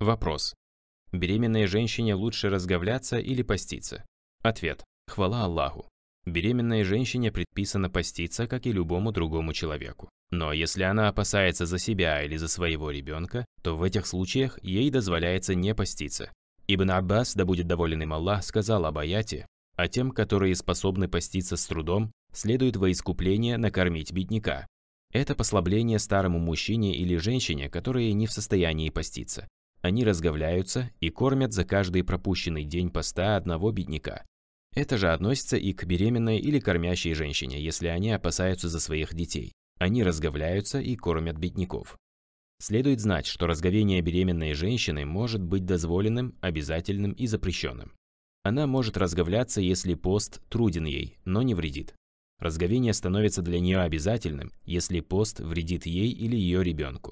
Вопрос. Беременной женщине лучше разговляться или поститься? Ответ. Хвала Аллаху. Беременной женщине предписано поститься, как и любому другому человеку. Но если она опасается за себя или за своего ребенка, то в этих случаях ей дозволяется не поститься. Ибн Аббас, да будет доволен им Аллах, сказал об аяте, а тем, которые способны поститься с трудом, следует во искупление накормить бедняка. Это послабление старому мужчине или женщине, которые не в состоянии поститься. Они разговляются и кормят за каждый пропущенный день поста одного бедняка. Это же относится и к беременной или кормящей женщине, если они опасаются за своих детей. Они разговляются и кормят бедняков. Следует знать, что разговение беременной женщины может быть дозволенным, обязательным и запрещенным. Она может разговляться, если пост труден ей, но не вредит. Разговение становится для нее обязательным, если пост вредит ей или ее ребенку.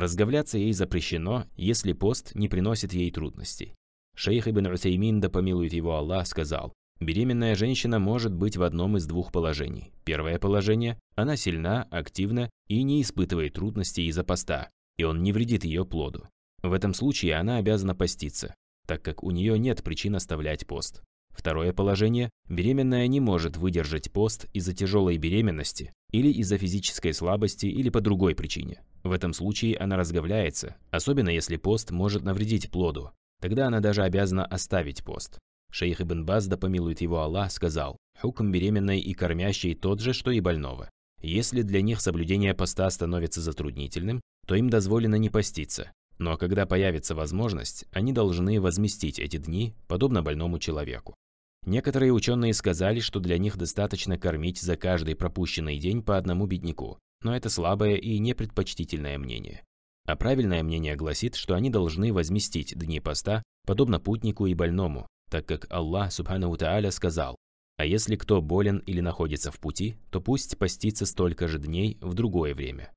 Разговляться ей запрещено, если пост не приносит ей трудностей. Шейх Ибн Усеймин, да помилует его Аллах, сказал, «Беременная женщина может быть в одном из двух положений. Первое положение – она сильна, активна и не испытывает трудностей из-за поста, и он не вредит ее плоду. В этом случае она обязана поститься, так как у нее нет причин оставлять пост. Второе положение – беременная не может выдержать пост из-за тяжелой беременности или из-за физической слабости или по другой причине. В этом случае она разговляется, особенно если пост может навредить плоду. Тогда она даже обязана оставить пост. Шейх Ибн Баз, да помилует его Аллах, сказал, «Хукм беременной и кормящей тот же, что и больного. Если для них соблюдение поста становится затруднительным, то им дозволено не поститься. Но когда появится возможность, они должны возместить эти дни, подобно больному человеку. Некоторые ученые сказали, что для них достаточно кормить за каждый пропущенный день по одному бедняку, но это слабое и непредпочтительное мнение. А правильное мнение гласит, что они должны возместить дни поста, подобно путнику и больному, так как Аллах Субхану Тааля сказал, «А если кто болен или находится в пути, то пусть постится столько же дней в другое время».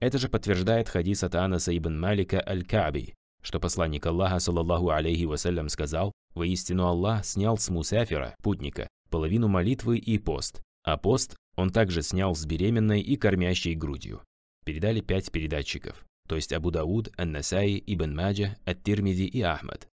Это же подтверждает хадис от Анаса ибн Малика аль-Каби, что посланник Аллаха, саллаллаху алейхи вассалям, сказал, Воистину Аллах снял с мусафира путника, половину молитвы и пост, а пост он также снял с беременной и кормящей грудью. Передали пять передатчиков, то есть Абу Дауд, Ан-Насаи, Ибн Маджа, Ат-Тирмиди и Ахмад.